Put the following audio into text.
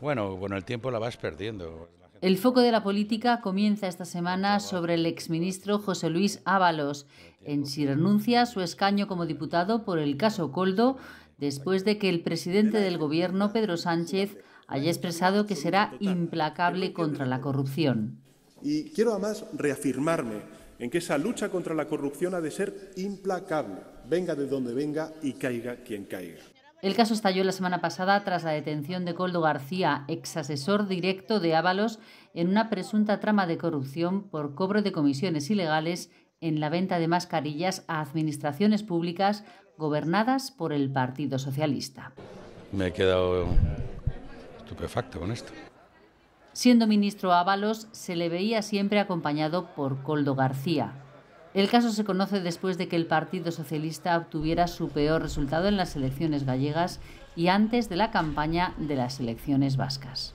Bueno, el tiempo la vas perdiendo. El foco de la política comienza esta semana sobre el exministro José Luis Ábalos, en si renuncia a su escaño como diputado por el caso Coldo, después de que el presidente del gobierno, Pedro Sánchez, haya expresado que será implacable contra la corrupción. Y quiero además reafirmarme en que esa lucha contra la corrupción ha de ser implacable, venga de donde venga y caiga quien caiga. El caso estalló la semana pasada tras la detención de Coldo García, ex asesor directo de Ábalos, en una presunta trama de corrupción por cobro de comisiones ilegales en la venta de mascarillas a administraciones públicas gobernadas por el Partido Socialista. Me he quedado estupefacto con esto. Siendo ministro Ábalos, se le veía siempre acompañado por Coldo García. El caso se conoce después de que el Partido Socialista obtuviera su peor resultado en las elecciones gallegas y antes de la campaña de las elecciones vascas.